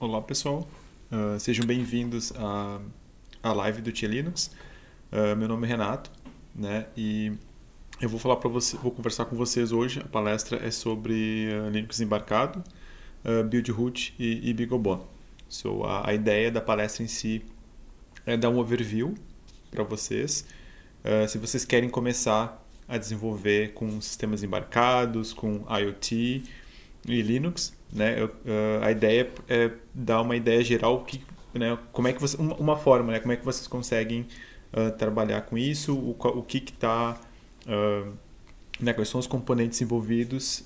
Olá pessoal, uh, sejam bem-vindos à, à live do Tia Linux. Uh, meu nome é Renato, né? E eu vou falar para você, vou conversar com vocês hoje. A palestra é sobre uh, Linux embarcado, build root e, e BeagleBone. So, a, a, ideia da palestra em si é dar um overview para vocês. se vocês querem começar a desenvolver com sistemas embarcados, com IoT e Linux, né? uh, a ideia é dar uma ideia geral que, né, como é que você, uma, uma forma, né, como é que vocês conseguem uh, trabalhar com isso, o, o que está, uh, ah, né, quais são os componentes envolvidos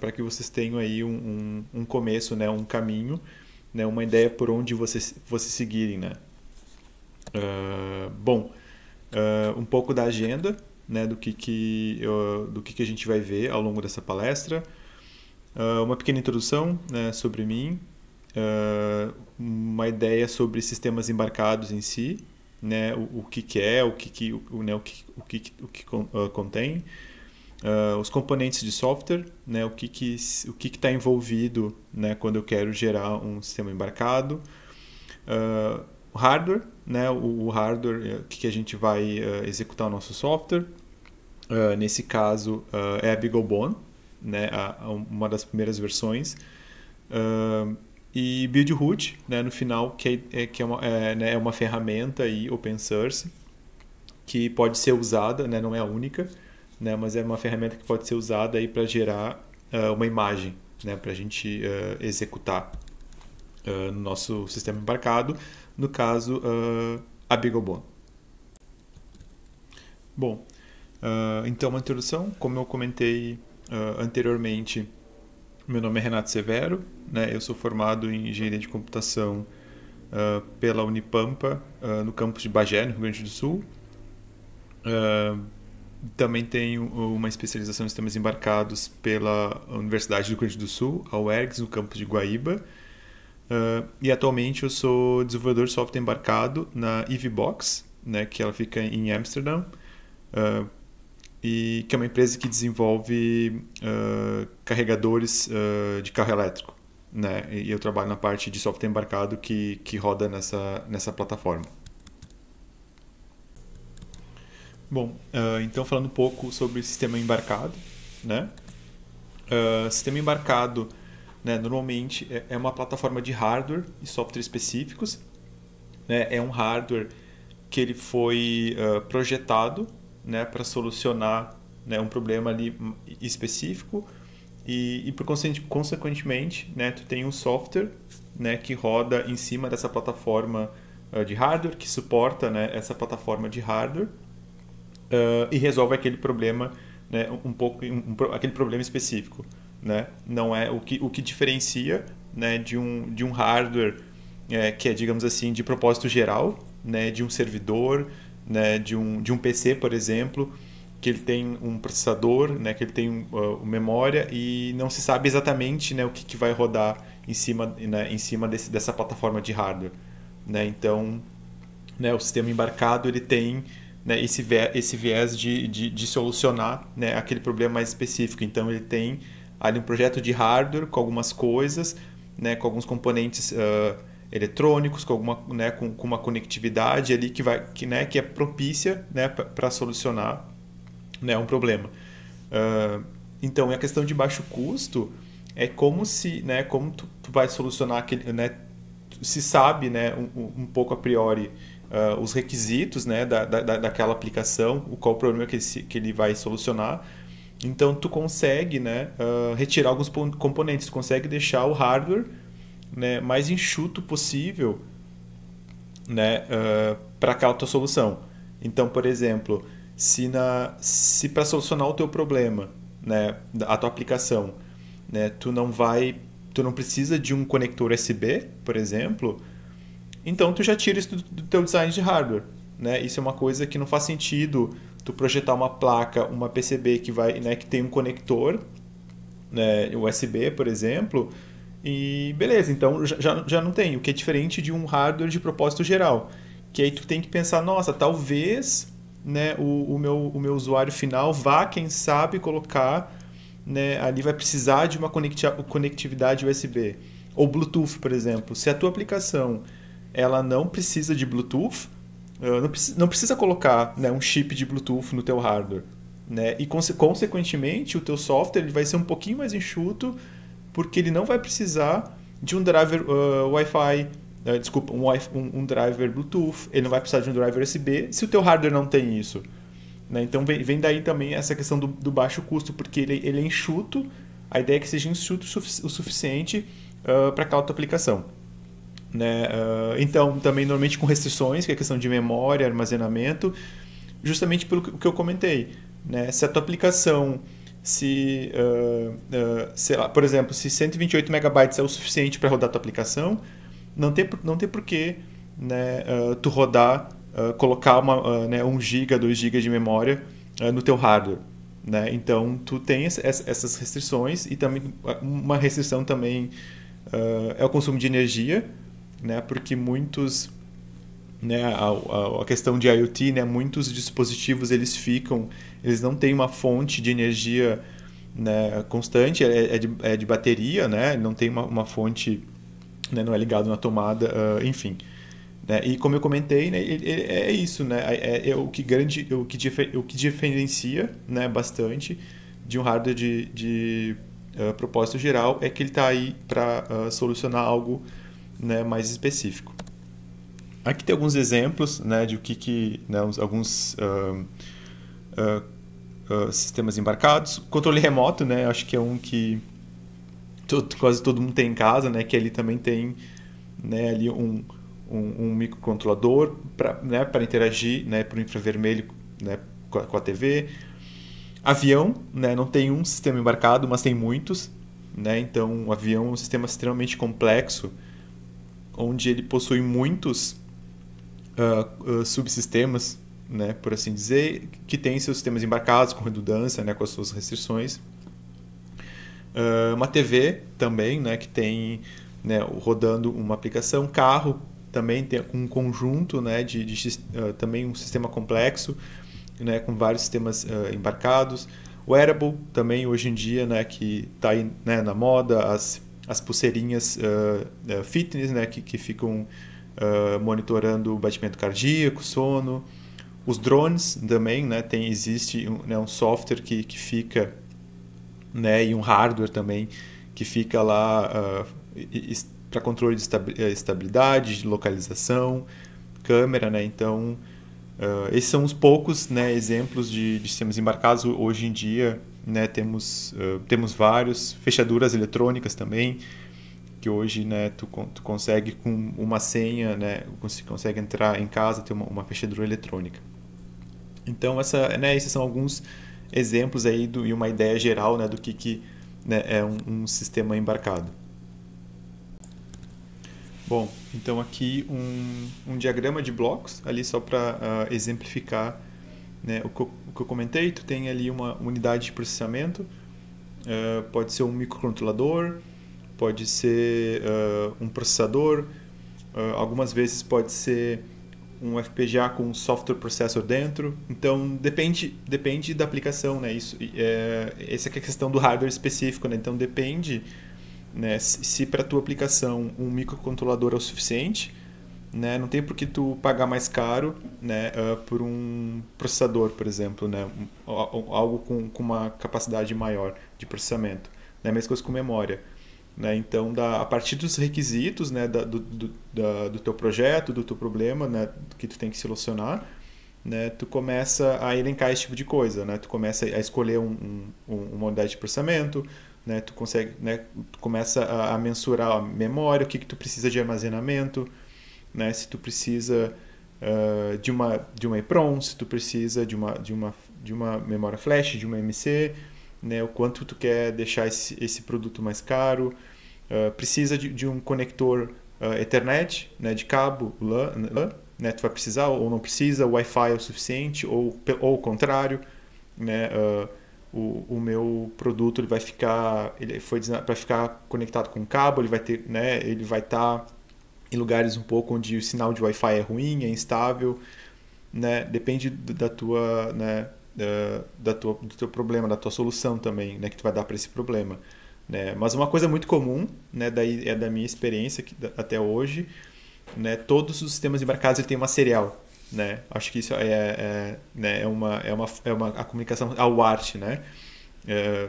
para que vocês tenham aí um, um, um, começo, né, um caminho, né, uma ideia por onde vocês, vocês seguirem, né. bom, um pouco da agenda, né, do que que, do que que a gente vai ver ao longo dessa palestra. Uh, uma pequena introdução né, sobre mim, uh, uma ideia sobre sistemas embarcados em si, né, o, o que, que, é, o que, que, o, né, o que, o que, o que uh, contém, os componentes de software, né, o que está que, o que que tá envolvido né, quando eu quero gerar um sistema embarcado, o hardware, né, o, o hardware eh, que, que a gente vai executar o nosso software, nesse caso é a BeagleBone, né, a, a uma das primeiras versões. Uh, e Build Root, né, no final, que, é, é, que é, uma, é, né, é uma ferramenta aí, open source que pode ser usada, né, não é a única, né, mas é uma ferramenta que pode ser usada para gerar uh, uma imagem né, para a gente uh, executar uh, no nosso sistema embarcado, no caso, a Bigobon. Bom, então uma introdução, como eu comentei uh, anteriormente, meu nome é Renato Severo, né? eu sou formado em Engenharia de Computação uh, pela Unipampa, uh, no campus de Bagé, no Rio Grande do Sul. também tenho uma especialização em sistemas embarcados pela Universidade do Rio Grande do Sul, a UERGS, no campus de Guaíba. e atualmente eu sou desenvolvedor de software embarcado na EVBox, né, que ela fica em Amsterdã. Uh, e que é uma empresa que desenvolve uh, carregadores uh, de carro elétrico. Né? E eu trabalho na parte de software embarcado que, que roda nessa, nessa plataforma. Bom, uh, então falando um pouco sobre sistema embarcado, né? sistema embarcado, né, normalmente é, é uma plataforma de hardware e software específicos. Né? É um hardware que ele foi projetado né, para solucionar né, um problema ali específico e, e por consequentemente, né, tu tem um software né, que roda em cima dessa plataforma uh, de hardware, que suporta né, essa plataforma de hardware uh, e resolve aquele problema, né, um pouco, um, um, aquele problema específico. Né? Não é o que, o que diferencia né, de, um, de um hardware é, que é, digamos assim, de propósito geral, né, de um servidor, né, de, um, de um PC, por exemplo, que ele tem um processador, né, que ele tem uh, memória e não se sabe exatamente né, o que, que vai rodar em cima, né, em cima desse, dessa plataforma de hardware. Né? Então, né, o sistema embarcado ele tem né, esse, viés, esse viés de, de, de solucionar né, aquele problema mais específico. Então, ele tem ali um projeto de hardware com algumas coisas, né, com alguns componentes... Uh, eletrônicos com alguma né, com, com, uma conectividade ali que vai que né que é propícia né para solucionar né um problema uh, então a questão de baixo custo é como se né como tu, tu vai solucionar aquele né se sabe né um, um pouco a priori uh, os requisitos né da, da, daquela aplicação o qual o problema que ele, que ele vai solucionar então tu consegue né uh, retirar alguns componentes tu consegue deixar o hardware né, mais enxuto possível né, uh, para aquela tua solução. Então, por exemplo, se, na, se para solucionar o teu problema, né, a tua aplicação, né, tu não vai, tu não precisa de um conector USB, por exemplo, então tu já tira isso do, do teu design de hardware, né? Isso é uma coisa que não faz sentido tu projetar uma placa, uma PCB que vai, né, que tem um conector, né, USB, por exemplo, e beleza, então já, já não tem, o que é diferente de um hardware de propósito geral. Que aí tu tem que pensar, nossa, talvez né, o, o, meu, o meu usuário final vá, quem sabe, colocar, né, ali vai precisar de uma conectividade USB. Ou Bluetooth, por exemplo. Se a tua aplicação ela não precisa de Bluetooth, não precisa, não precisa colocar né, um chip de Bluetooth no teu hardware. Né? E, conse consequentemente, o teu software ele vai ser um pouquinho mais enxuto porque ele não vai precisar de um driver uh, Wi-Fi, uh, desculpa, um, um, um, driver Bluetooth, ele não vai precisar de um driver USB se o teu hardware não tem isso. Né? Então vem, vem, daí também essa questão do, do, baixo custo, porque ele, ele é enxuto, a ideia é que seja enxuto o suficiente uh, para aquela tua aplicação. Né? Uh, então, também normalmente com restrições, que é questão de memória, armazenamento, justamente pelo que eu comentei. Né? Se a tua aplicação se, uh, uh, sei lá, por exemplo, se 128 megabytes é o suficiente para rodar tua aplicação, não tem, não tem porquê né, uh, tu rodar, colocar uma, né, 1 GB, 2 GB de memória no teu hardware. Né? Então, tu tem essas restrições e também uma restrição também é o consumo de energia, né? porque muitos né, a, a, a, questão de IoT, né, muitos dispositivos eles ficam, eles não têm uma fonte de energia né, constante, é, é, de, é de bateria, né, não tem uma, uma fonte, né, não é ligado na tomada, uh, enfim. Né, e como eu comentei, né, é, é isso, né, é, é, é o que grande, é o que, difer, é o que diferencia, né, bastante de um hardware de, de uh, propósito geral é que ele está aí para uh, ah, solucionar algo né, mais específico. Aqui tem alguns exemplos né, de o que, que né, alguns uh, uh, uh, sistemas embarcados. Controle remoto, né, acho que é um que todo, quase todo mundo tem em casa, né, que ele também tem né, ali um, um, um microcontrolador para né, interagir né, para o infravermelho né, com, a, com a TV. Avião, né, não tem um sistema embarcado, mas tem muitos. Né? Então, o avião é um sistema extremamente complexo, onde ele possui muitos uh, subsistemas, né, por assim dizer, que têm seus sistemas embarcados com redundância, né, com as suas restrições. Uh, uma TV também, né, que tem né, rodando uma aplicação, carro também tem um conjunto, né, de, de também um sistema complexo, né, com vários sistemas embarcados. Wearable também hoje em dia, né, que está né, na moda, as, as pulseirinhas fitness, né, que, que ficam uh, monitorando o batimento cardíaco, sono. Os drones também, né, tem, existe um, né, um software que, que fica, né, e um hardware também, que fica lá uh, para controle de eh, estabilidade, de localização, câmera, né, então... Uh, esses são uns poucos né, exemplos de, de, sistemas embarcados. Hoje em dia né, temos, uh, temos vários, fechaduras eletrônicas também, que hoje né, tu, tu consegue com uma senha, né, você consegue entrar em casa, ter uma, uma fechadura eletrônica. Então, essa, né, esses são alguns exemplos aí do, e uma ideia geral né, do que, que né, é um, um sistema embarcado. Bom, então aqui um, um diagrama de blocos, ali só para uh, ah, exemplificar né, o, que eu, o, que eu, comentei. Tu tem ali uma unidade de processamento, uh, pode ser um microcontrolador, pode ser uh, um processador, uh, algumas vezes pode ser um FPGA com um software processor dentro. Então depende, depende da aplicação, né? Isso, é, essa é a questão do hardware específico, né? Então depende né, se para tua aplicação um microcontrolador é o suficiente, né? Não tem por que tu pagar mais caro, né, uh, por um processador, por exemplo, né? Um, algo com, com uma capacidade maior de processamento. Né? Mesma coisa com memória. Né? Então, da, a partir dos requisitos né, da, do, do, da, do teu projeto, do teu problema, né, que tu tem que solucionar, né, tu começa a elencar esse tipo de coisa, né? Tu começa a escolher um, um, uma unidade de processamento, né? Tu consegue, né? Tu começa a, a, mensurar a memória, o que que tu precisa de armazenamento, né? Se tu precisa uh, de uma de uma EEPROM, se tu precisa de uma de uma de uma memória flash, de uma MC, né? O quanto tu quer deixar esse, esse produto mais caro, ah, precisa de, de, um conector uh, Ethernet, né, de cabo LAN, LAN né, tu vai precisar ou não precisa, o Wi-Fi é o suficiente ou, ou o contrário, né, uh, o, o meu produto ele vai ficar, ele foi para ficar conectado com cabo, ele vai ter, né, ele vai estar tá em lugares um pouco onde o sinal de Wi-Fi é ruim, é instável, né, depende da tua, né, da, da tua, do teu problema, da tua solução também, né, que tu vai dar para esse problema. Né? Mas uma coisa muito comum, né, daí é da minha experiência que, até hoje, né, todos os sistemas embarcados têm uma serial. Né? Acho que isso é, é, né, é, uma, é, uma, é uma a comunicação ao arte, né? É,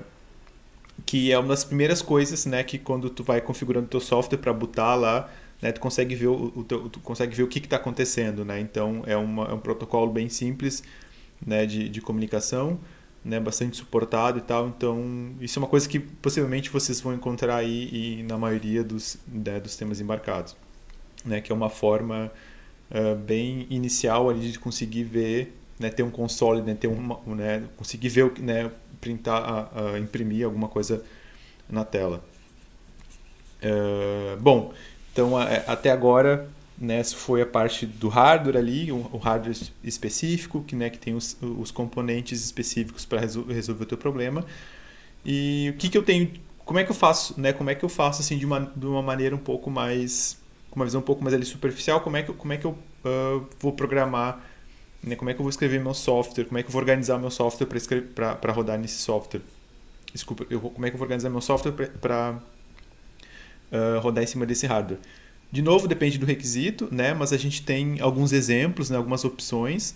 que é uma das primeiras coisas, né, que quando tu vai configurando teu software para botar lá, né, tu consegue ver o, o teu, tu consegue ver o que está acontecendo, né? Então é, uma, é um protocolo bem simples, né, de, de comunicação né, bastante suportado e tal. Então, isso é uma coisa que possivelmente vocês vão encontrar aí e na maioria dos, né, dos temas embarcados, né, que é uma forma uh, bem inicial ali de conseguir ver, né, ter um console, né, ter uma, né, conseguir ver, né, printar, uh, uh, imprimir alguma coisa na tela. Ah, bom, então é, até agora né, foi a parte do hardware ali, o hardware específico, que, né, que tem os, os componentes específicos para resol resolver o teu problema. E o que, que eu tenho, como é que eu faço, né, como é que eu faço assim de uma, de uma maneira um pouco mais, com uma visão um pouco mais ali superficial, como é que, como é que eu uh, vou programar, né, como é que eu vou escrever meu software, como é que eu vou organizar meu software para rodar nesse software. Desculpa, eu, como é que eu vou organizar meu software para uh, ah, rodar em cima desse hardware. De novo, depende do requisito, né? Mas a gente tem alguns exemplos, né? algumas opções.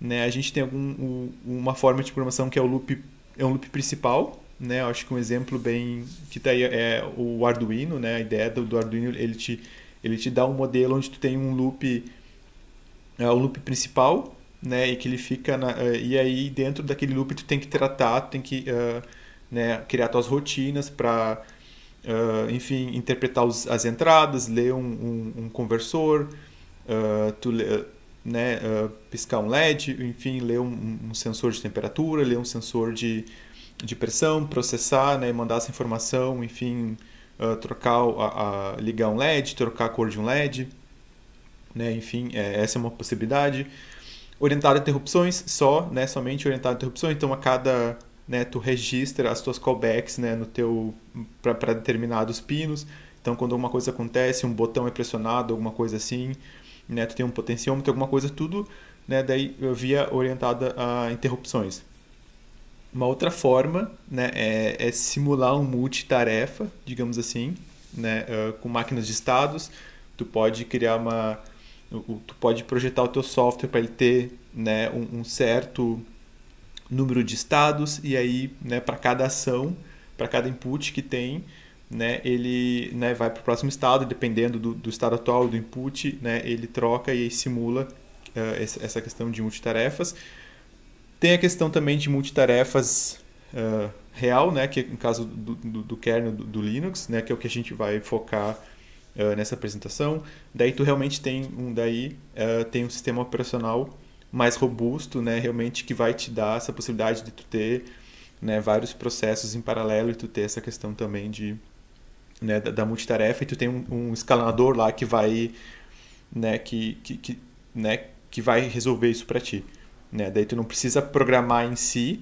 Né? A gente tem algum, uma forma de programação que é o loop, é um loop principal, né? Eu acho que um exemplo bem que tá aí é o Arduino, né? A ideia do, do, Arduino ele te ele te dá um modelo onde tu tem um loop é o loop principal, né? E que ele fica na, é, e aí dentro daquele loop tu tem que tratar, tu tem que uh, né, criar tuas rotinas para uh, enfim, interpretar os, as entradas, ler um, um, um conversor, uh, tu, né, ah, piscar um LED, enfim, ler um, um, sensor de temperatura, ler um sensor de, de pressão, processar, né, mandar essa informação, enfim, trocar, a, a, ligar um LED, trocar a cor de um LED, né, enfim, é, essa é uma possibilidade orientar a interrupções só, né? Somente orientar a interrupções. Então, a cada né, tu registra as tuas callbacks, né, no teu para determinados pinos. Então, quando alguma coisa acontece, um botão é pressionado, alguma coisa assim, né, tu tem um potenciômetro, alguma coisa, tudo, né, daí via orientada a interrupções. Uma outra forma, né, é, é simular um multitarefa, digamos assim, né, uh, com máquinas de estados. Tu pode criar uma, tu pode projetar o teu software para ele ter, né, um, um certo número de estados e aí, né, para cada ação, para cada input que tem, né, ele né, vai para o próximo estado, dependendo do, do, estado atual do input, né, ele troca e simula uh, essa questão de multitarefas. Tem a questão também de multitarefas uh, real, né, que é no caso do, do, do kernel do, do, Linux, né, que é o que a gente vai focar uh, nessa apresentação. Daí tu realmente tem um daí tem um sistema operacional mais robusto, né, realmente que vai te dar essa possibilidade de tu ter, né, vários processos em paralelo e tu ter essa questão também de, né, da, da multitarefa e tu tem um, um escalador lá que vai, né, que, que, que, né, que vai resolver isso para ti, né, daí tu não precisa programar em si,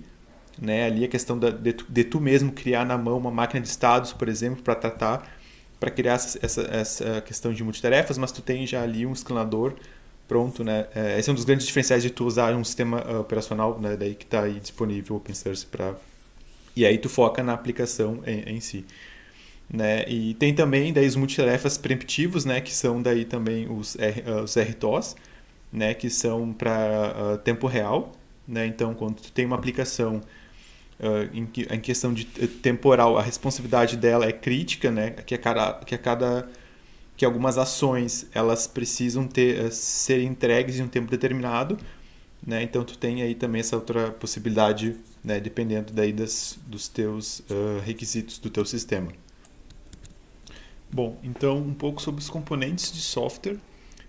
né, ali a questão da, de, de tu mesmo criar na mão uma máquina de estados, por exemplo, para tratar para criar essa, essa, essa, questão de multitarefas, mas tu tem já ali um escalador pronto, né? É, esse é um dos grandes diferenciais de tu usar um sistema ah, operacional, né? Daí que está aí disponível open source para e aí tu foca na aplicação em, em, si, né? E tem também daí os multitarefas preemptivos, né? Que são daí também os R, ah, os RTOS, né? Que são para uh, ah, tempo real, né? Então quando tu tem uma aplicação Uh, em, que, em, questão de eh, temporal, a responsabilidade dela é crítica, né? Que a cada, que a cada que algumas ações elas precisam ter, eh, ser entregues em um tempo determinado, né? Então tu tem aí também essa outra possibilidade, né? Dependendo daí das, dos teus uh, requisitos do teu sistema. Bom, então um pouco sobre os componentes de software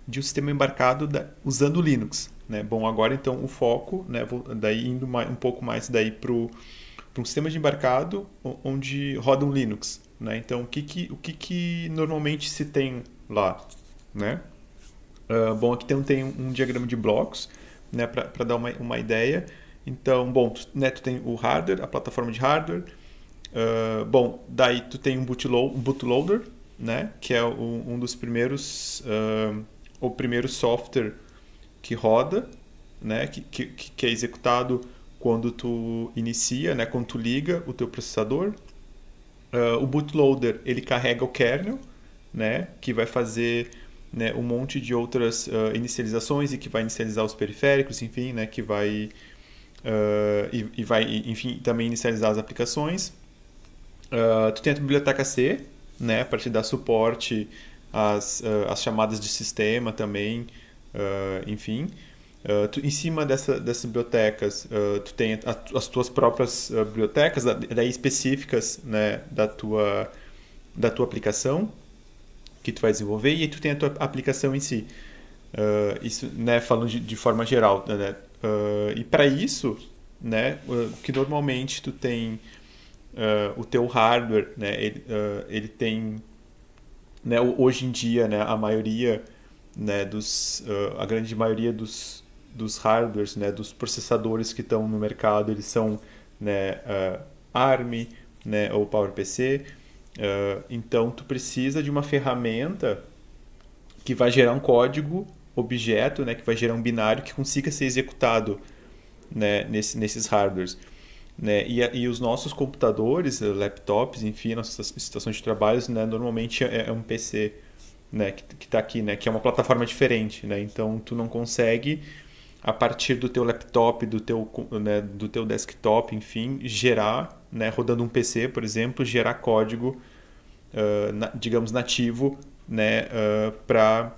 de um sistema embarcado da, usando Linux, né? Bom, agora então o foco, né? Vou, daí indo mais, um pouco mais daí pro para um sistema de embarcado onde roda um Linux, né? Então, o que que, o que, que normalmente se tem lá, né? Uh, bom, aqui tem, tem um diagrama de blocos, né, para dar uma, uma ideia. Então, bom, tu, né, tu tem o hardware, a plataforma de hardware. Uh, bom, daí tu tem um, um bootloader, né, que é o, um dos primeiros, uh, o primeiro software que roda, né, que, que, que é executado quando tu inicia, né, quando tu liga o teu processador, uh, o bootloader ele carrega o kernel, né, que vai fazer né, um monte de outras uh, inicializações e que vai inicializar os periféricos, enfim, né, que vai uh, e, e, vai, enfim, também inicializar as aplicações. tu tem a biblioteca C, né, para te dar suporte às, às chamadas de sistema também, enfim. Ah, tu, em cima dessa, dessas bibliotecas, uh, tu tem a, as tuas próprias uh, bibliotecas, daí específicas né, da, tua, da tua aplicação que tu vai desenvolver, e aí tu tem a tua aplicação em si. isso, né, falando de, de forma geral. Né? né? e para isso, né, que normalmente tu tem o teu hardware, né, ele, ele tem... Né, hoje em dia, né, a maioria... Né, dos, uh, a grande maioria dos, dos hardwares, né, dos processadores que estão no mercado, eles são né, uh, ARM né, ou PowerPC. Uh, então, tu precisa de uma ferramenta que vai gerar um código objeto, né, que vai gerar um binário que consiga ser executado né, nesse, nesses hardwares. Né? E, e, os nossos computadores, laptops, enfim, nossas situações de trabalho, né, normalmente é, é, um PC né, que está aqui, né, que é uma plataforma diferente. Né? Então, tu não consegue a partir do teu laptop, do teu, né, do teu desktop, enfim, gerar, né, rodando um PC, por exemplo, gerar código, uh, na, digamos, nativo né, uh, ah, para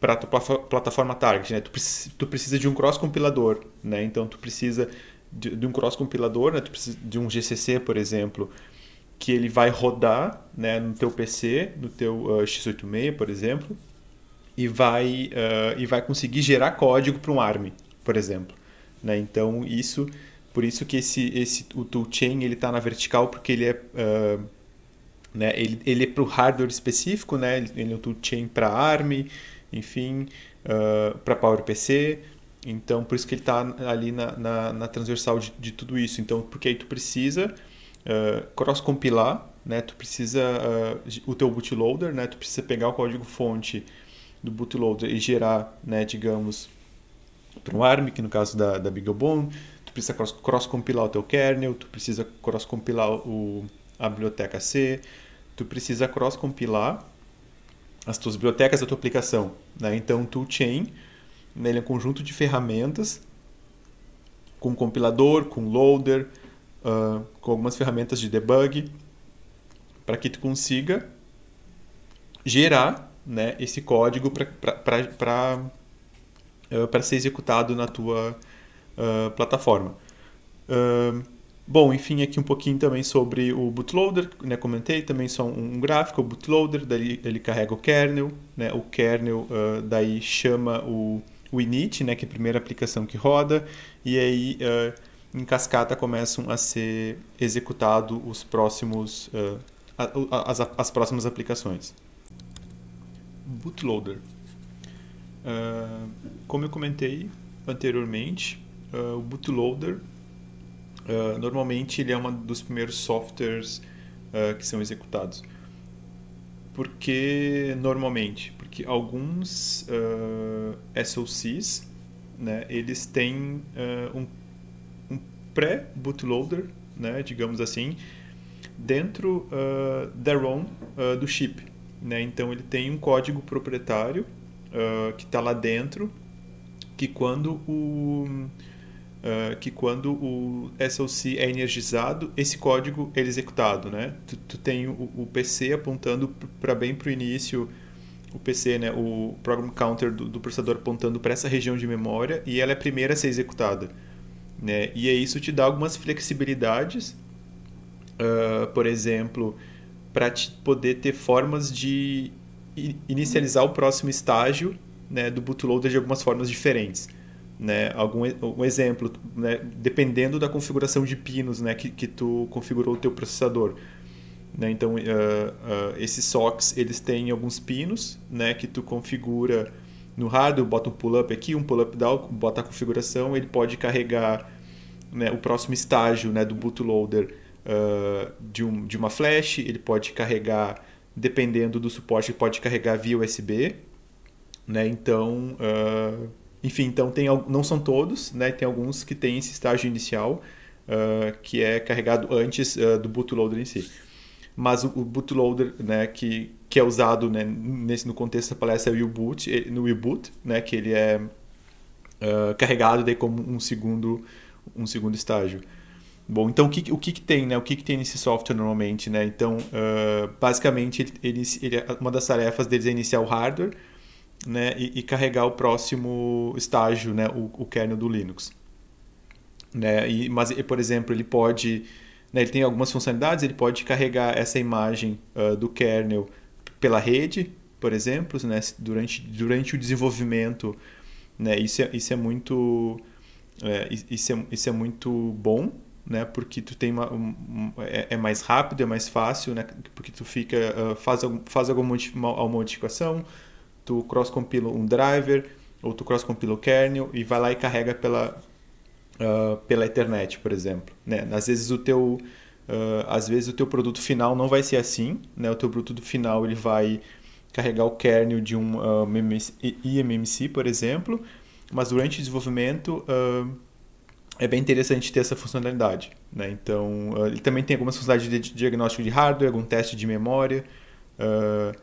para a tua plataforma target, né? Tu, tu precisa de um cross compilador, né? Então tu precisa de, de um cross compilador, né? Tu precisa de um GCC, por exemplo, que ele vai rodar, né, no teu PC, no teu uh, ah, x86, por exemplo, e vai uh, e vai conseguir gerar código para um ARM, por exemplo. Né? Então, isso, por isso que esse, esse, o toolchain ele está na vertical, porque ele é, uh, né? ele, ele é para o hardware específico, né? ele é um toolchain para ARM, enfim, uh, ah, para PowerPC, então por isso que ele está ali na, na, na transversal de, de, tudo isso. Então, porque aí tu precisa uh, cross-compilar, né? tu precisa uh, o teu bootloader, né? tu precisa pegar o código-fonte do bootloader e gerar, né, digamos, arm que no caso da, da BeagleBone, tu precisa cross-compilar o teu kernel, tu precisa cross-compilar o, a biblioteca C, tu precisa cross-compilar as tuas bibliotecas da tua aplicação. Né? Então, o toolchain né, ele é um conjunto de ferramentas com compilador, com loader, uh, com algumas ferramentas de debug, para que tu consiga gerar né, esse código para eh, para ser executado na tua uh, plataforma. Bom, enfim, aqui um pouquinho também sobre o bootloader, né, comentei também só um, um gráfico, o bootloader, daí ele carrega o kernel, né, o kernel uh, daí chama o, o init, né, que é a primeira aplicação que roda, e aí uh, em cascata começam a ser executados os próximos, uh, as, as próximas aplicações. Bootloader. Uh, como eu comentei anteriormente, uh, o bootloader uh, normalmente ele é um dos primeiros softwares que são executados. Por que normalmente? Porque alguns SOCs né, eles têm um, um pré-bootloader, né, digamos assim, dentro da ROM do chip. Né? Então ele tem um código proprietário uh, que está lá dentro, que quando o uh, que quando o SOC é energizado, esse código é executado, né? Tu, tu tem o, o, PC apontando para bem para o início, o PC, né? O program counter do, do processador apontando para essa região de memória e ela é a primeira a ser executada, né? E é isso te dá algumas flexibilidades, uh, por exemplo, para poder ter formas de inicializar o próximo estágio né, do bootloader de algumas formas diferentes. Né, algum, um exemplo, né, dependendo da configuração de pinos né, que, que tu configurou o teu processador. Né, então, uh, uh, esses SOCs, eles têm alguns pinos né, que tu configura no hardware, bota um pull-up aqui, um pull-up down, bota a configuração, ele pode carregar né, o próximo estágio né, do bootloader uh, eh, de, um, de uma flash, ele pode carregar dependendo do suporte pode carregar via USB, né? Então, uh, enfim, então tem não são todos, né? Tem alguns que têm esse estágio inicial uh, que é carregado antes uh, do bootloader em si. Mas o, o bootloader, né, que, que é usado, né, nesse no contexto da palestra é o U-boot, eh, no U-boot, né, que ele é carregado daí como um segundo um segundo estágio. Bom, então o que, o que, que tem, né? O que, que tem nesse software normalmente, né? Então, uh, basicamente, ele, ele, uma das tarefas deles é iniciar o hardware né? e, e carregar o próximo estágio, né? O, o kernel do Linux. Né? E, mas, por exemplo, ele pode... Né? Ele tem algumas funcionalidades, ele pode carregar essa imagem uh, do kernel pela rede, por exemplo, né? durante, durante o desenvolvimento. Né? Isso, é, isso é muito... É, isso, é, isso é muito bom né? Porque tu tem uma, um, é, é, mais rápido, é mais fácil, né? Porque tu fica uh, faz faz alguma modificação, tu cross compila um driver ou tu cross compila o kernel e vai lá e carrega pela uh, pela internet, por exemplo, né? Às vezes o teu uh, às vezes o teu produto final não vai ser assim, né? O teu produto final ele vai carregar o kernel de um IMMC, por exemplo, mas durante o desenvolvimento é bem interessante ter essa funcionalidade. Né? Então, eh, ele também tem algumas funcionalidades de diagnóstico de hardware, algum teste de memória. Uh,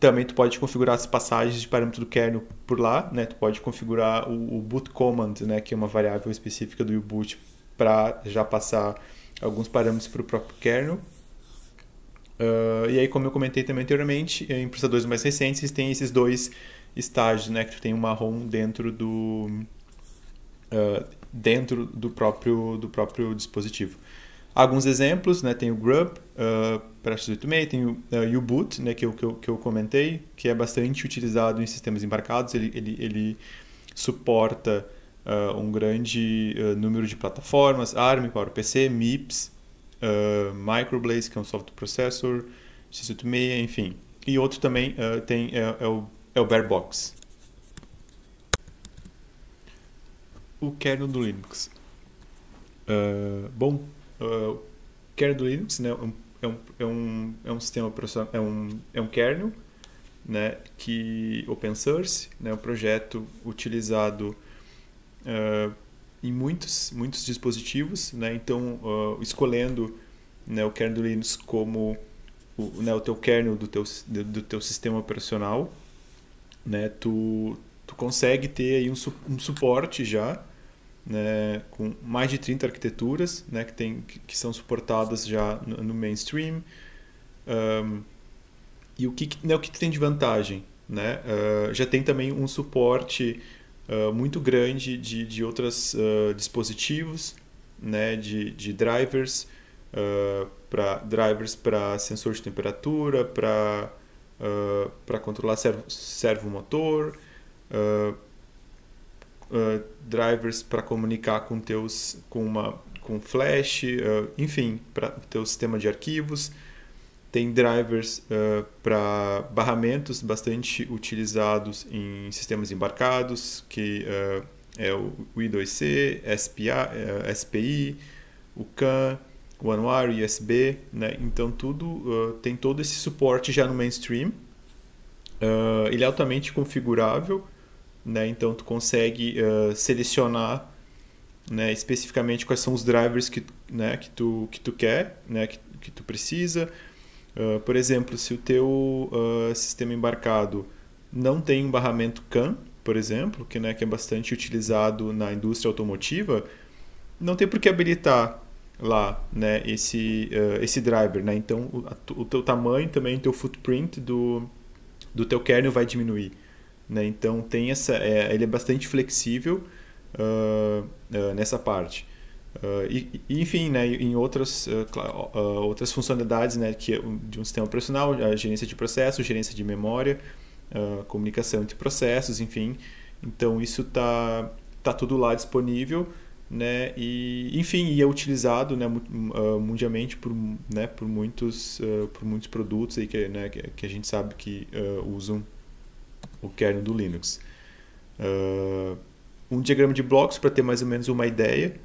também tu pode configurar as passagens de parâmetro do kernel por lá. Né? Tu pode configurar o, o boot command, né? que é uma variável específica do U-boot para já passar alguns parâmetros para o próprio kernel. Uh, e aí, como eu comentei também anteriormente, em processadores mais recentes tem esses dois estágios, né? Que tu tem uma ROM dentro do... Ah, dentro do próprio, do próprio dispositivo. Alguns exemplos, né, tem o Grub uh, para x86, tem o uh, U-Boot, né, que, eu, que, eu, que eu comentei, que é bastante utilizado em sistemas embarcados, ele, ele, ele suporta uh, um grande ah, número de plataformas, ARM, PowerPC, MIPS, Microblaze, que é um software processor, x86, enfim. E outro também tem, é, é, o, é o Barebox, o kernel do Linux. Uh, bom, uh, o kernel do Linux né, é, um, é, um, é um é sistema é um, é um kernel né, que open source, né, um projeto utilizado uh, em muitos, muitos dispositivos, né, então escolhendo né, o kernel do Linux como o, né, o teu kernel do teu, do teu sistema operacional, né, tu, tu consegue ter aí um, um suporte já né, com mais de 30 arquiteturas né, que, tem, que, que são suportadas já no, no mainstream. Um, e o que, né, o que tem de vantagem? Né? Uh, já tem também um suporte uh, muito grande de, de outros uh, dispositivos, né, de, de drivers, para drivers para sensor de temperatura, para uh, para controlar servo, servomotor, uh, uh, drivers para comunicar com teus com uma com flash, uh, enfim, para teu sistema de arquivos. Tem drivers uh, para barramentos bastante utilizados em sistemas embarcados, que uh, é o I2C, SPI, uh, o CAN, o Anuário, USB, né? Então tudo uh, tem todo esse suporte já no mainstream. Uh, ele é altamente configurável né? Então tu consegue uh, selecionar né, especificamente quais são os drivers que, né, que, tu, que tu quer, né, que, que tu precisa. Uh, por exemplo, se o teu uh, sistema embarcado não tem um barramento CAN, por exemplo, que, né, que é bastante utilizado na indústria automotiva, não tem por que habilitar lá né, esse, uh, esse driver. Né? Então, o, o teu tamanho também, o teu footprint do, do teu kernel vai diminuir. Né? Então tem essa, é, ele é bastante flexível uh, uh, nessa parte. Uh, e, enfim, né, em outras, outras funcionalidades né, que, é de um sistema operacional, a gerência de processos, gerência de memória, comunicação entre processos, enfim. Então isso está tá tudo lá disponível. Né, e enfim e é utilizado né, mundialmente por, né, por muitos por muitos produtos aí que, né, que a gente sabe que uh, usam o kernel do Linux. Uh, um diagrama de blocos para ter mais ou menos uma ideia,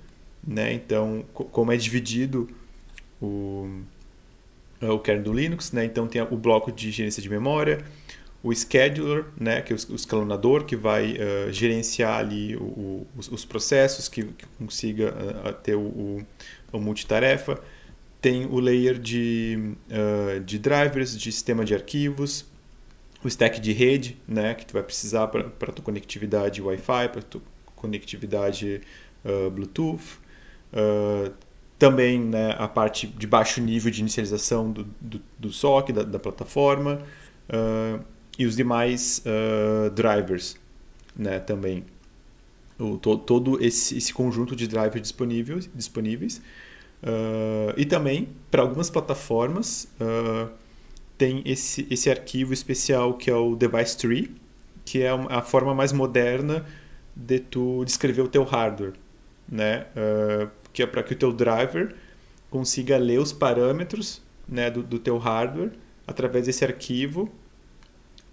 né? Então, como é dividido o, é, o kernel do Linux, né? Então tem o bloco de gerência de memória, o scheduler, né? Que é o escalonador que vai uh, gerenciar ali o, o, os, os, processos, que, que consiga uh, ter o, o, multitarefa. Tem o layer de, uh, de drivers, de sistema de arquivos, o stack de rede, né, que tu vai precisar para tua conectividade Wi-Fi, para tua conectividade uh, Bluetooth, uh, também né, a parte de baixo nível de inicialização do, do, do SOC, da, da plataforma, uh, e os demais drivers né, também. O, to, todo esse, esse, conjunto de drivers disponíveis, disponíveis e também para algumas plataformas tem esse, esse arquivo especial que é o device tree, que é a forma mais moderna de tu descrever o teu hardware, né? Uh, que é para que o teu driver consiga ler os parâmetros né, do, do teu hardware através desse arquivo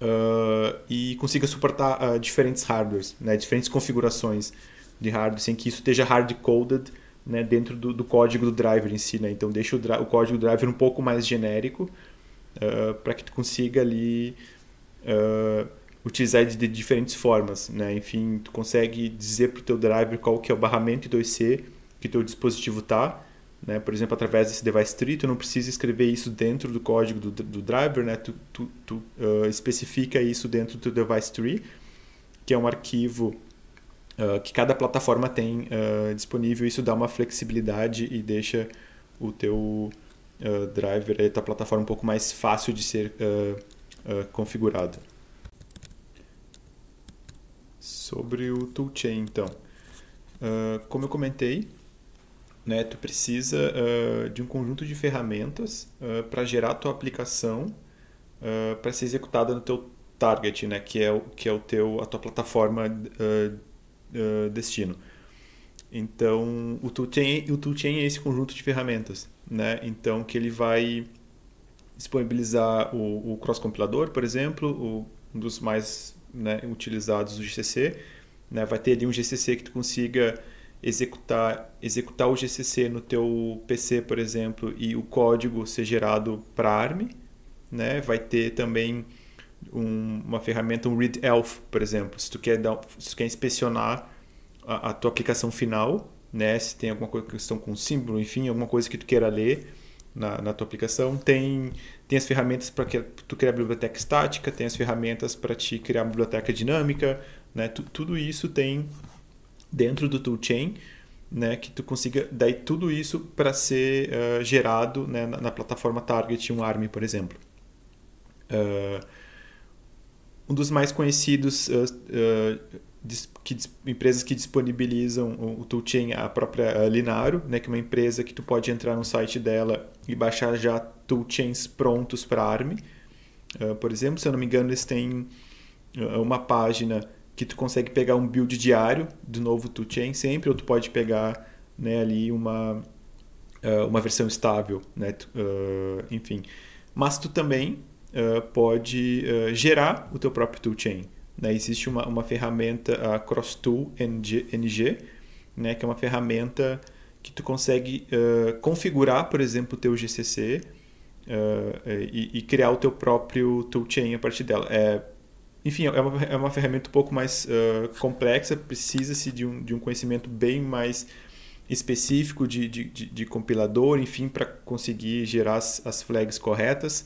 uh, e consiga suportar uh, diferentes hardwares, né, diferentes configurações de hardware, sem que isso esteja hard-coded né, dentro do, do, código do driver em si. Né? Então, deixa o, o código do driver um pouco mais genérico eh, para que tu consiga ali uh, utilizar de, de, diferentes formas, né? Enfim, tu consegue dizer para o teu driver qual que é o barramento 2C que teu dispositivo tá, né? Por exemplo, através desse device tree, tu não precisa escrever isso dentro do código do, do driver, né? Tu, tu, tu uh, especifica isso dentro do device tree, que é um arquivo Uh, que cada plataforma tem uh, disponível. Isso dá uma flexibilidade e deixa o teu eh, driver, é da plataforma um pouco mais fácil de ser uh, configurado. Sobre o toolchain, então. como eu comentei, né, tu precisa de um conjunto de ferramentas para gerar a tua aplicação para ser executada no teu target, né, que é o que é o teu a tua plataforma destino. Então, o toolchain, o toolchain é esse conjunto de ferramentas né? Então que ele vai disponibilizar o, o cross compilador, por exemplo, o, um dos mais né, utilizados do GCC, né? Vai ter ali um GCC que tu consiga executar executar o GCC no teu PC, por exemplo, e o código ser gerado para ARM, né? Vai ter também um, uma ferramenta, um readelf, por exemplo, se tu quer dar, se tu quer inspecionar a, a tua aplicação final, né? Se tem alguma coisa questão com símbolo, enfim, alguma coisa que tu queira ler na, na tua aplicação, tem tem as ferramentas para que tu criar biblioteca estática, tem as ferramentas para te criar uma biblioteca dinâmica, né? Tu, tudo isso tem dentro do toolchain, né? Que tu consiga daí tudo isso para ser uh, gerado né? na, na, plataforma Target, um ARM, por exemplo. Uh, um dos mais conhecidos uh, que, empresas que disponibilizam o, o toolchain, a própria a eh, Linaro, né, que é uma empresa que tu pode entrar no site dela e baixar já toolchains prontos para ARM. Uh, por exemplo, se eu não me engano, eles têm eh, uma página que tu consegue pegar um build diário do novo toolchain sempre, ou tu pode pegar né, ali uma, uh, uma versão estável, né, uh, enfim. Mas tu também pode gerar o teu próprio toolchain. Né? Existe uma, uma ferramenta, a CrossTool NG, NG né? que é uma ferramenta que tu consegue uh, configurar, por exemplo, o teu GCC uh, é, e, e, criar o teu próprio toolchain a partir dela. É, enfim, é uma, é uma ferramenta um pouco mais uh, complexa, precisa-se de um, de um conhecimento bem mais específico de, de, de, de compilador, enfim, para conseguir gerar as, as flags corretas.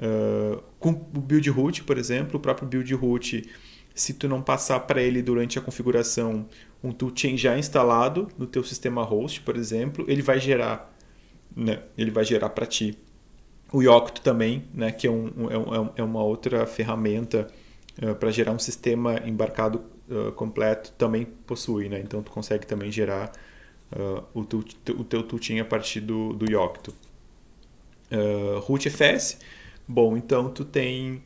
Ah, com o build root, por exemplo, o próprio build root, se tu não passar para ele durante a configuração um toolchain já instalado no teu sistema host, por exemplo, ele vai gerar, né? Ele vai gerar para ti. O Yocto também, né? Que é, um, é, é, é uma outra ferramenta uh, ah, para gerar um sistema embarcado uh, completo, também possui, né? Então tu consegue também gerar o, tu, o teu toolchain a partir do, do Yocto. Uh, rootfs Bom, então tu tem,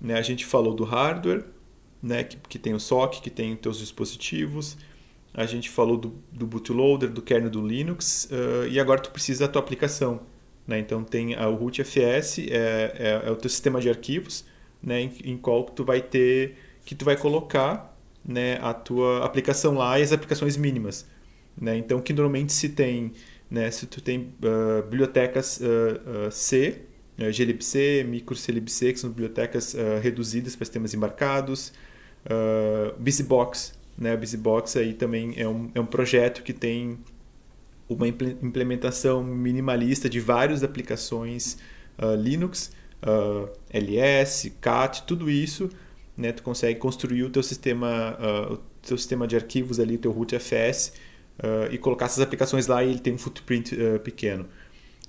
né, a gente falou do hardware, né, que, que tem o SOC, que tem os teus dispositivos, a gente falou do, do bootloader, do kernel do Linux, uh, e agora tu precisa da tua aplicação. Né? Então tem a, o rootfs, é, é, é, o teu sistema de arquivos, né, em, em, qual tu vai ter, que tu vai colocar né, a tua aplicação lá e as aplicações mínimas. Né? Então que normalmente se tem, né, se tu tem uh, bibliotecas uh, C, é, glibc, microclibc, que são bibliotecas uh, reduzidas para sistemas embarcados, uh, ah, BusyBox, né? BusyBox aí também é um, é um projeto que tem uma implementação minimalista de várias aplicações uh, Linux, uh, LS, CAT, tudo isso, né? Tu consegue construir o teu sistema, uh, o teu sistema de arquivos ali, o teu rootfs, e colocar essas aplicações lá e ele tem um footprint pequeno.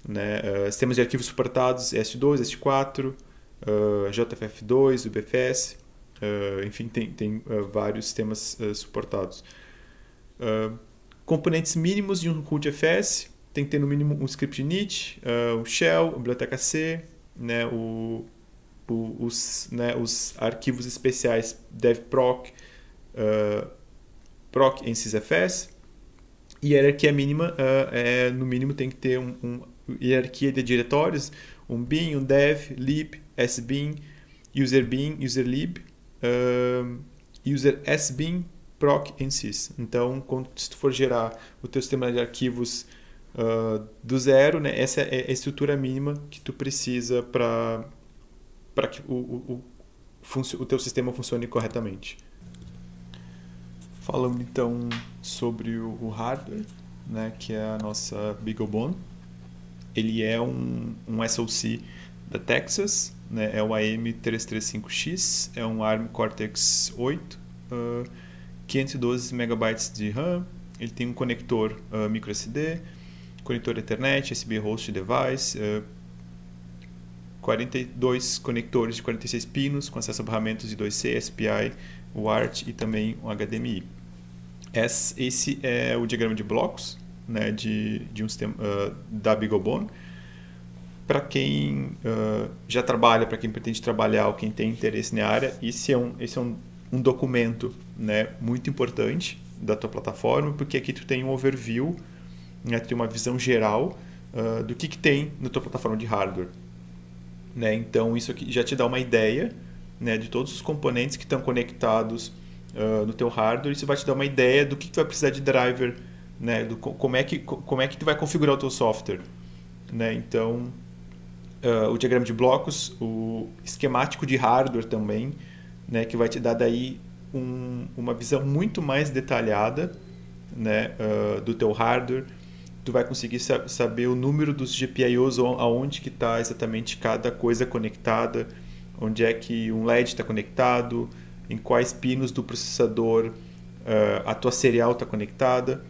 Né? Uh, sistemas de arquivos suportados S2, S4, uh, JFF2, UBFS, uh, enfim, tem, tem ah, vários sistemas ah, suportados. componentes mínimos de um rootFS tem que ter no mínimo um script init, um shell, uma biblioteca C, né? O, o, os, né? os arquivos especiais devproc, proc em SysFS, e a hierarquia mínima, é, no mínimo, tem que ter um, um hierarquia de diretórios, um bin, um dev, lib, sbin, userbin, userlib, uh, user sbin, proc e sys. Então, quando, se tu for gerar o teu sistema de arquivos uh, do zero, né, essa é a estrutura mínima que tu precisa para para que o, o, o, o teu sistema funcione corretamente. Falando então sobre o, o hardware, né, que é a nossa BeagleBone ele é um, um SoC da Texas, né? é o AM335X, é um ARM Cortex 8, uh, 512 MB de RAM, ele tem um conector uh, ah, microSD, conector Ethernet, USB Host Device, uh, ah, 42 conectores de 46 pinos com acesso a barramentos de 2C, SPI, UART e também um HDMI. Esse é o diagrama de blocos né, de, de um sistema uh, da Bigobon. Para quem uh, já trabalha, para quem pretende trabalhar ou quem tem interesse na área, esse é um, esse é um, um documento né, muito importante da tua plataforma, porque aqui tu tem um overview, né, tu tem uma visão geral uh, do que, que tem na tua plataforma de hardware. Né? Então, isso aqui já te dá uma ideia né, de todos os componentes que estão conectados uh, no teu hardware. Isso vai te dar uma ideia do que, que vai precisar de driver né? Do, como é que como é que tu vai configurar o teu software, né? Então uh, o diagrama de blocos, o esquemático de hardware também, né? Que vai te dar daí um, uma visão muito mais detalhada, né? Uh, do teu hardware, tu vai conseguir sa saber o número dos GPIOs, aonde que está exatamente cada coisa conectada, onde é que um LED está conectado, em quais pinos do processador uh, a tua serial está conectada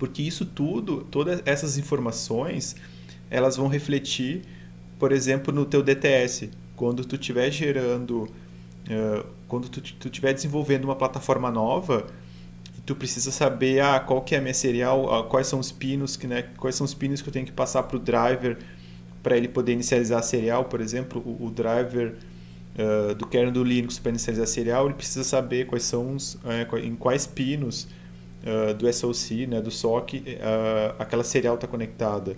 porque isso tudo, todas essas informações, elas vão refletir, por exemplo, no teu DTS, quando tu estiver gerando, uh, quando tu estiver desenvolvendo uma plataforma nova, tu precisa saber ah, qual que é a minha serial, ah, quais são os pinos que, né, quais são os pinos que eu tenho que passar para o driver para ele poder inicializar a serial, por exemplo, o, o driver uh, do kernel do Linux para inicializar a serial, ele precisa saber quais são os, uh, em quais pinos ah, do SOC, né, do SOC, uh, ah, aquela serial está conectada.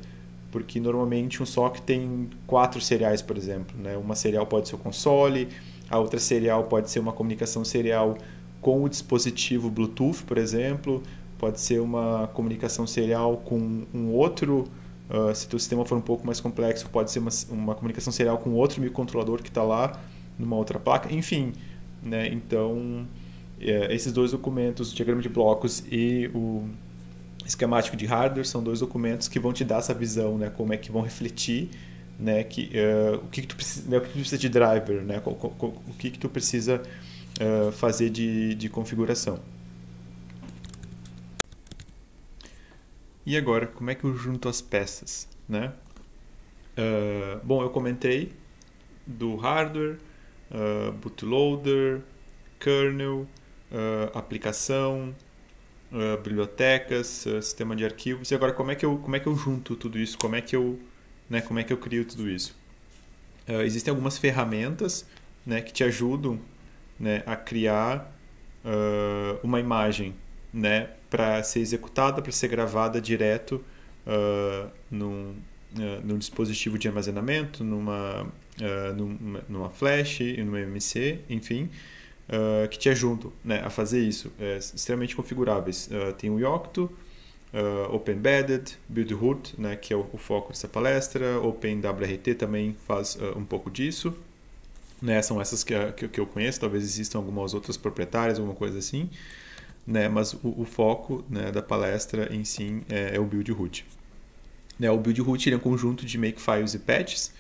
Porque normalmente um SOC tem quatro seriais, por exemplo. Né? Uma serial pode ser o console, a outra serial pode ser uma comunicação serial com o dispositivo Bluetooth, por exemplo, pode ser uma comunicação serial com um outro. Uh, se o sistema for um pouco mais complexo, pode ser uma, uma comunicação serial com outro microcontrolador que está lá numa outra placa, enfim. Né? Então, é, esses dois documentos, o diagrama de blocos e o esquemático de hardware, são dois documentos que vão te dar essa visão, né? Como é que vão refletir né, que, uh, o, que, que tu precisa, né, o que tu precisa de driver, né, o que, que tu precisa uh, fazer de, de configuração. E agora, como é que eu junto as peças? Né? Uh, bom, eu comentei do hardware, bootloader, kernel, uh, aplicação, uh, bibliotecas, uh, sistema de arquivos. E agora como é que eu como é que eu junto tudo isso? Como é que eu né, como é que eu crio tudo isso? existem algumas ferramentas né, que te ajudam né, a criar uma imagem né, para ser executada, para ser gravada direto uh, num, num dispositivo de armazenamento, numa, uh, numa, numa flash, numa MMC, enfim. Ah, que te ajudam né, a fazer isso, é, extremamente configuráveis. Uh, tem o Yocto, uh, ah, OpenBedded, BuildRoot, né, que é o, o, foco dessa palestra, OpenWRT também faz uh, um pouco disso. Né, são essas que, que, que, eu conheço, talvez existam algumas outras proprietárias, alguma coisa assim. Né, mas o, o foco né, da palestra em si é, é o BuildRoot. Né, o BuildRoot é um conjunto de makefiles e patches,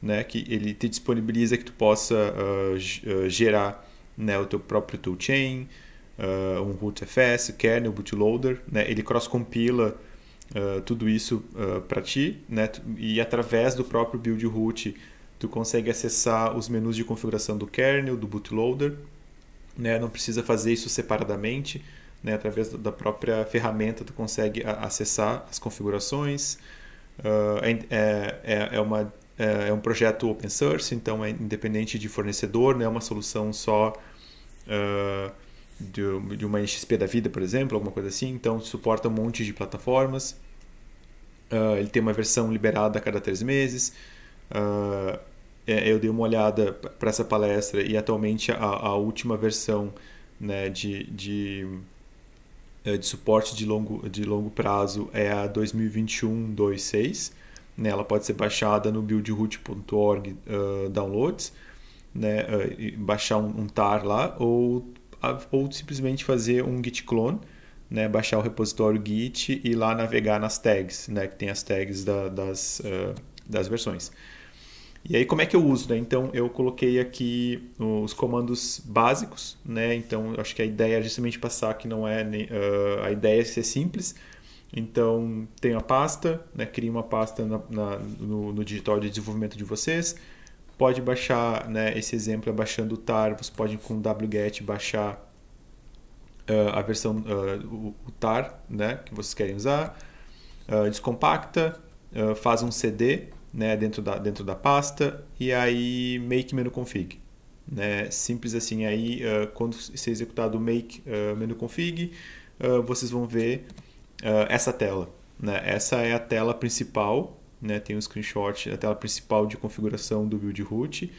né, que ele te disponibiliza que tu possa uh, gerar né, o teu próprio toolchain, uh, um rootfs, kernel, bootloader, né, ele cross compila uh, ah, tudo isso uh, ah, para ti, né, e através do próprio build root tu consegue acessar os menus de configuração do kernel, do bootloader, né, não precisa fazer isso separadamente, né, através da própria ferramenta tu consegue acessar as configurações. Uh, é, é, é, uma, é, é, um projeto open source, então é independente de fornecedor, não né, é uma solução só ah, de, de, uma XP da vida, por exemplo, alguma coisa assim. Então suporta um monte de plataformas. Uh, ele tem uma versão liberada a cada três meses. Uh, eu dei uma olhada para essa palestra e atualmente a, a última versão né, de, de, eh, de, suporte de longo, de longo prazo é a 2021.26. Né? Ela pode ser baixada no buildroot.org uh, downloads né, eh, baixar um, tar lá, ou, ou simplesmente fazer um git clone, né, baixar o repositório git e lá navegar nas tags, né, que tem as tags da, das, uh, das versões. E aí como é que eu uso? Né? Então eu coloquei aqui os comandos básicos, né? então acho que a ideia é justamente passar que não é uh, a ideia é ser simples. Então tem a pasta, né? crie uma pasta na, na, no, no digital de desenvolvimento de vocês pode baixar né, esse exemplo é baixando o tar, você pode com wget baixar uh, a versão, uh, o, o, tar né, que vocês querem usar, uh, descompacta, faz um cd né, dentro, da, dentro da pasta e aí make menu config. Né? Simples assim, aí quando ser executado o make menu config, vocês vão ver essa tela. Né? Essa é a tela principal né? Tem um screenshot da tela principal de configuração do build root.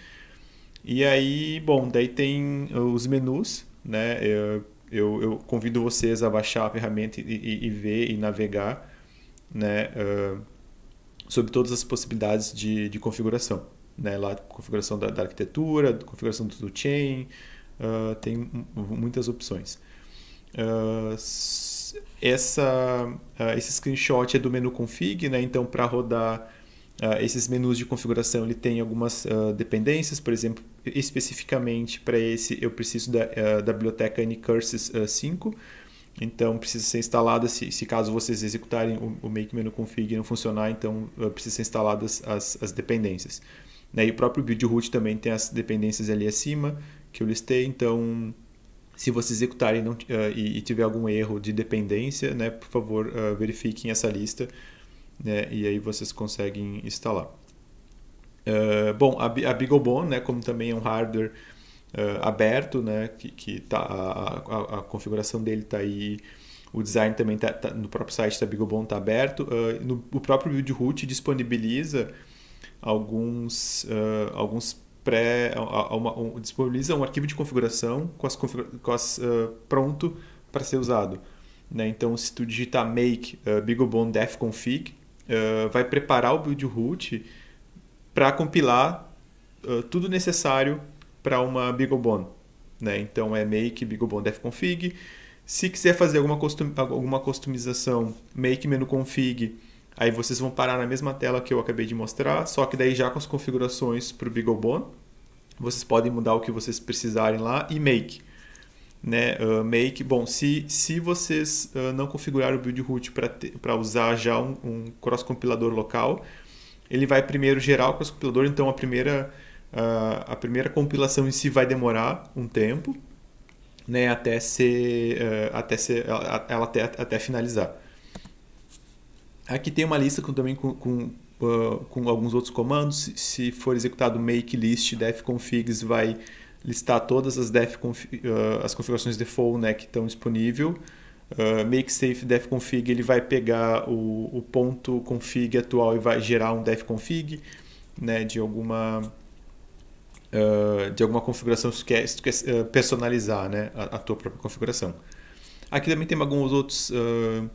E aí, bom, daí tem os menus, né? Eu, eu, eu convido vocês a baixar a ferramenta e, e, e ver e navegar, né? Uh, sobre todas as possibilidades de, de configuração, né? Lá configuração da, da arquitetura, configuração do chain, uh, tem muitas opções. Uh, essa, uh, esse screenshot é do menu config, né? então para rodar uh, esses menus de configuração ele tem algumas uh, dependências, por exemplo, especificamente para esse eu preciso da, da biblioteca ncurses 5, então precisa ser instalada, se, se caso vocês executarem o, o make menu config e não funcionar, então precisa ser instaladas as, as dependências. Né? E o próprio build root também tem as dependências ali acima que eu listei, então se vocês executarem não, uh, e, e, tiver algum erro de dependência, né, por favor, uh, verifiquem essa lista né, e aí vocês conseguem instalar. Uh, bom, a, a BeagleBone, né, como também é um hardware aberto, né, que, que tá, a, a, a configuração dele está aí, o design também está tá no próprio site da BeagleBone está aberto. no, o próprio build root disponibiliza alguns, alguns pré, uma, um, disponibiliza um arquivo de configuração com as, com as uh, pronto para ser usado. Né? Então, se tu digitar make uh, ah, bigobon def config, uh, vai preparar o build root para compilar uh, tudo necessário para uma bigobon. Né? Então, é make bigobon def config. Se quiser fazer alguma, custom, alguma customização, make menu config Aí vocês vão parar na mesma tela que eu acabei de mostrar, só que daí já com as configurações para o BeagleBone, vocês podem mudar o que vocês precisarem lá e make. Né? Uh, make, bom, se, se vocês uh, não configurarem o build root para usar já um, um cross compilador local, ele vai primeiro gerar o cross compilador, então a primeira, uh, a primeira compilação em si vai demorar um tempo, né? até ser, até ser, ela, ela até, até finalizar. Aqui tem uma lista com, também com, com, uh, com alguns outros comandos. Se, for executado make list defconfigs, vai listar todas as, def config, uh, ah, as configurações default né, que estão disponíveis. Uh, ah, make safe defconfig ele vai pegar o, o, ponto config atual e vai gerar um defconfig né, de alguma Uh, de alguma configuração se tu quer, se tu quer uh, personalizar né, a, a, tua própria configuração. Aqui também tem alguns outros uh,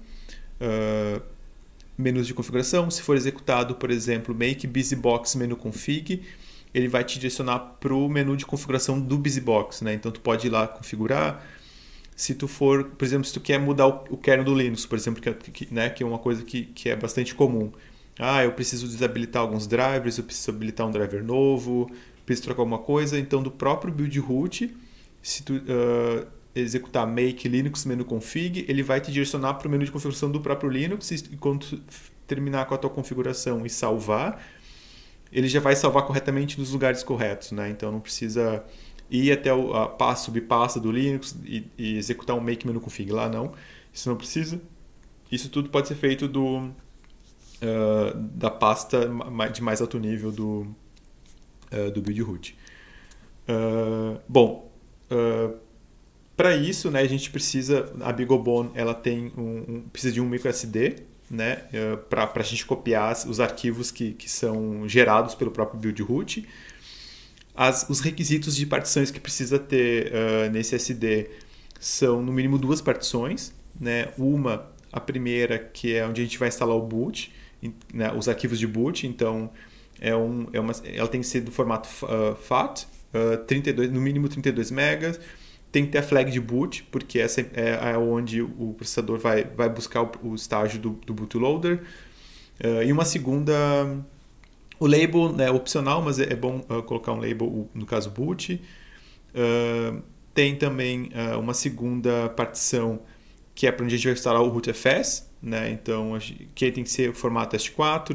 menus de configuração. Se for executado, por exemplo, make busybox menu config, ele vai te direcionar para o menu de configuração do busybox, né? Então tu pode ir lá configurar. Se tu for, por exemplo, se tu quer mudar o kernel do Linux, por exemplo, que, é, que, né, que é uma coisa que, que é bastante comum. Ah, eu preciso desabilitar alguns drivers, eu preciso habilitar um driver novo, preciso trocar alguma coisa. Então, do próprio build root, se tu, uh, executar make linux menu config, ele vai te direcionar para o menu de configuração do próprio Linux e quando terminar com a tua configuração e salvar, ele já vai salvar corretamente nos lugares corretos, né? Então não precisa ir até o a passo subpasta do Linux e, e, executar um make menu config lá não. Isso não precisa. Isso tudo pode ser feito do uh, da pasta de mais alto nível do uh, do build root. Uh, bom, para isso, né, a gente precisa, a Bigobon ela tem um, um precisa de um micro SD, né, eh, para a gente copiar os arquivos que, que são gerados pelo próprio build root. As, os requisitos de partições que precisa ter uh, nesse SD são no mínimo duas partições, né? Uma, a primeira que é onde a gente vai instalar o boot, né? os arquivos de boot. Então, é um, é uma, ela tem que ser do formato uh, FAT, uh, 32, no mínimo 32 megas tem que ter a flag de boot, porque essa é, é, onde o processador vai, vai buscar o, o estágio do, do bootloader. Uh, e uma segunda, o label né, é opcional, mas é, é bom uh, colocar um label, no caso boot. Uh, tem também uma segunda partição, que é para onde a gente vai instalar o rootfs, né? então que tem que ser o formato S4,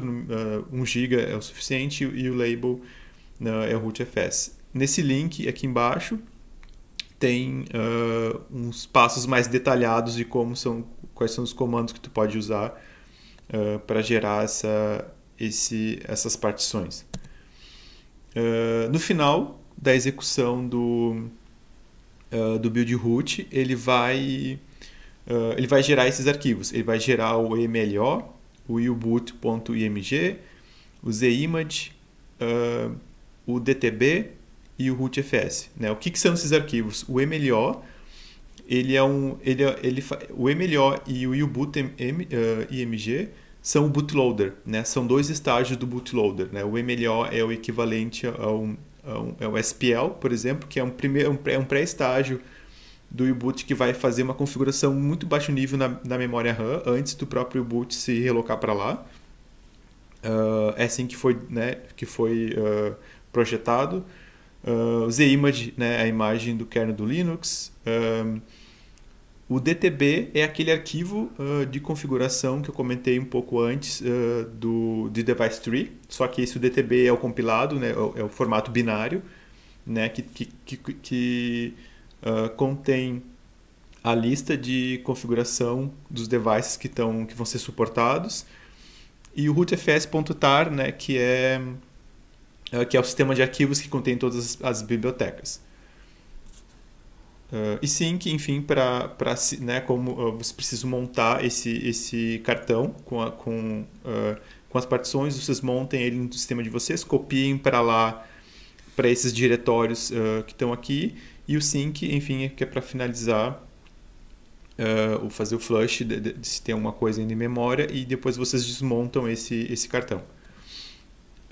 1 GB é o suficiente, e o label né, é o rootfs. Nesse link aqui embaixo, tem uh, uns passos mais detalhados de como são, quais são os comandos que tu pode usar uh, ah, para gerar essa, esse, essas partições. Uh, no final da execução do, do build root, ele vai, ele vai gerar esses arquivos. Ele vai gerar o mlo o uboot.img, o zimage, o DTB e o rootfs. Né? O que, que são esses arquivos? O MLO, ele é um, ele, é, ele, o MLO e o uboot eh, IMG são o bootloader, né? são dois estágios do bootloader. Né? O MLO é o equivalente ao, ao, ao é SPL, por exemplo, que é um, primeiro, um pré-estágio do uboot que vai fazer uma configuração muito baixo nível na, na memória RAM antes do próprio uboot se relocar para lá. Uh, é assim que foi, né, que foi uh, projetado. Uh, o Zimage né, é a imagem do kernel do Linux. Um, ah, o DTB é aquele arquivo uh, de configuração que eu comentei um pouco antes uh, do de device tree, só que esse DTB é o compilado, né, é, é o formato binário, né, que, que, que, que uh, contém a lista de configuração dos devices que, tão, que vão ser suportados e o rootfs.tar, né, que é é, que é o sistema de arquivos que contém todas as, bibliotecas. Uh, e sync, enfim, para né, como uh, você precisa montar esse, esse cartão com, a, com, uh, com as partições, vocês montem ele no sistema de vocês, copiem para lá, para esses diretórios que estão aqui, e o sync, enfim, é que é para finalizar uh, ou fazer o flush de, de, se tem alguma coisa ainda em memória, e depois vocês desmontam esse, esse cartão.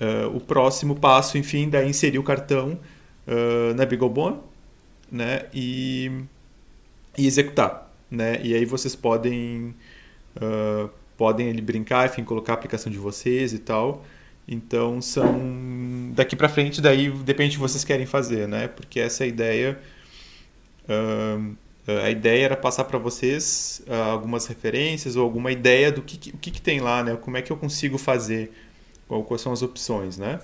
Uh, o próximo passo, enfim, é inserir o cartão uh, na Bigobon né, e, e, executar. Né? E aí vocês podem, uh, podem ele brincar, enfim, colocar a aplicação de vocês e tal. Então são daqui para frente, daí depende do que vocês querem fazer, né? Porque essa é a ideia ah, a ideia era passar para vocês algumas referências ou alguma ideia do que, que, que, tem lá, né? Como é que eu consigo fazer qual, quais são as opções, né?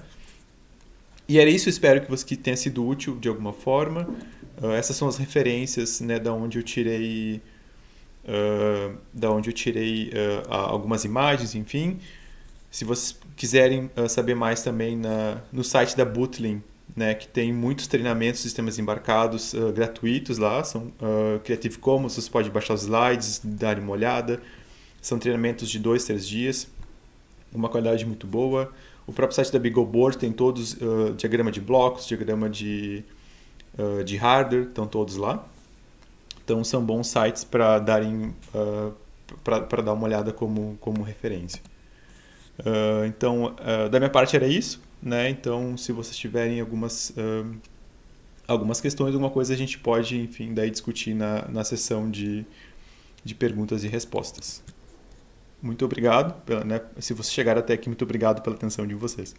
E era isso, espero que você tenha sido útil de alguma forma. Uh, essas são as referências, né, da onde eu tirei, uh, da onde eu tirei uh, algumas imagens, enfim. Se vocês quiserem saber mais também na, no site da Bootlin, né, que tem muitos treinamentos, sistemas embarcados gratuitos lá, são Creative Commons, você pode baixar os slides, dar uma olhada. São treinamentos de dois, três dias uma qualidade muito boa. O próprio site da Bigoboard tem todos uh, diagrama de blocos, diagrama de, uh, de hardware, estão todos lá. Então são bons sites para darem uh, para dar uma olhada como, como referência. Uh, então, uh, da minha parte era isso, né? Então, se vocês tiverem algumas, uh, algumas questões, alguma coisa, a gente pode, enfim, daí discutir na, na sessão de, de perguntas e respostas muito obrigado. Pela, né, se vocês chegaram até aqui, muito obrigado pela atenção de vocês.